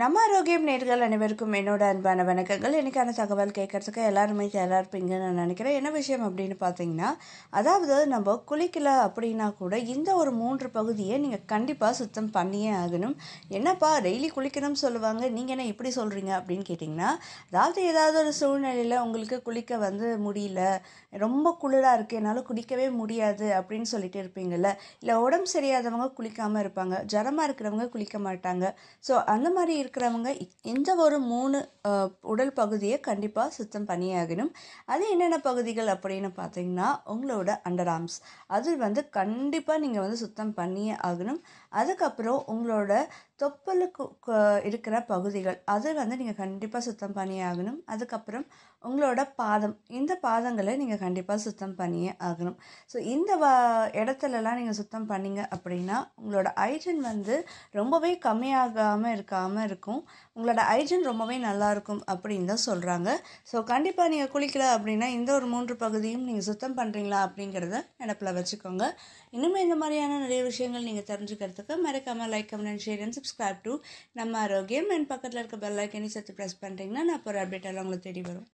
நம்ம ஆரோக்கியம் நேர்கள் அனைவருக்கும் என்னோட அன்பான வணக்கங்கள் எனக்கான தகவல் கேட்கறதுக்கு எல்லாருமே தயாராக இருப்பீங்கன்னு நான் நினைக்கிறேன் என்ன விஷயம் அப்படின்னு பார்த்தீங்கன்னா அதாவது நம்ம குளிக்கல அப்படின்னா கூட இந்த ஒரு மூன்று பகுதியை நீங்கள் கண்டிப்பாக சுத்தம் பண்ணியே ஆகணும் என்னப்பா டெய்லி குளிக்கணும்னு சொல்லுவாங்க நீங்கள் என்ன இப்படி சொல்கிறீங்க அப்படின்னு கேட்டிங்கன்னா அதாவது ஏதாவது ஒரு சூழ்நிலையில் உங்களுக்கு குளிக்க வந்து முடியல ரொம்ப குளிராக இருக்குது என்னால் குளிக்கவே முடியாது அப்படின்னு சொல்லிட்டு இருப்பீங்கள்ல இல்லை உடம்பு சரியாதவங்க குளிக்காமல் இருப்பாங்க ஜரமாக இருக்கிறவங்க குளிக்க மாட்டாங்க ஸோ அந்த மாதிரி இருக்கிறவங்க எந்த ஒரு மூணு உடல் பகுதியை கண்டிப்பாக சுத்தம் பண்ணியாகணும் அது என்னென்ன பகுதிகள் அப்படின்னு பார்த்தீங்கன்னா உங்களோட அண்டர் ஆர்ம்ஸ் அது வந்து கண்டிப்பாக நீங்கள் வந்து சுத்தம் பண்ணியே ஆகணும் அதுக்கப்புறம் உங்களோட தொப்பலுக்கு இருக்கிற பகுதிகள் அது வந்து நீங்கள் கண்டிப்பாக சுத்தம் பண்ணியே ஆகணும் அதுக்கப்புறம் உங்களோட பாதம் இந்த பாதங்களை நீங்கள் கண்டிப்பாக சுத்தம் பண்ணியே ஆகணும் ஸோ இந்த வ இடத்துலலாம் நீங்கள் சுத்தம் பண்ணிங்க அப்படின்னா உங்களோட ஐஜன் வந்து ரொம்பவே கம்மியாகாமல் இருக்காமல் இருக்கும் உங்களோட ஐஜன் ரொம்பவே நல்லாயிருக்கும் அப்படின்னு தான் சொல்கிறாங்க ஸோ கண்டிப்பாக நீங்கள் குளிக்கல அப்படின்னா இந்த ஒரு மூன்று பகுதியும் நீங்கள் சுத்தம் பண்ணுறீங்களா அப்படிங்கிறத நினப்பில் வச்சுக்கோங்க இன்னுமே இந்த மாதிரியான நிறைய விஷயங்கள் நீங்கள் தெரிஞ்சுக்கிறதுக்கு மறக்காமல் like comment share and subscribe to நம்ம ஆரோக்கியம் அண்ட் பக்கத்தில் இருக்க பெல் ஐக்கனையும் சேர்த்து ப்ரெஸ் பண்ணுறீங்கன்னா நான் அப்புறம் அப்டேட் எல்லாம் உங்களுக்கு தேடி வரும்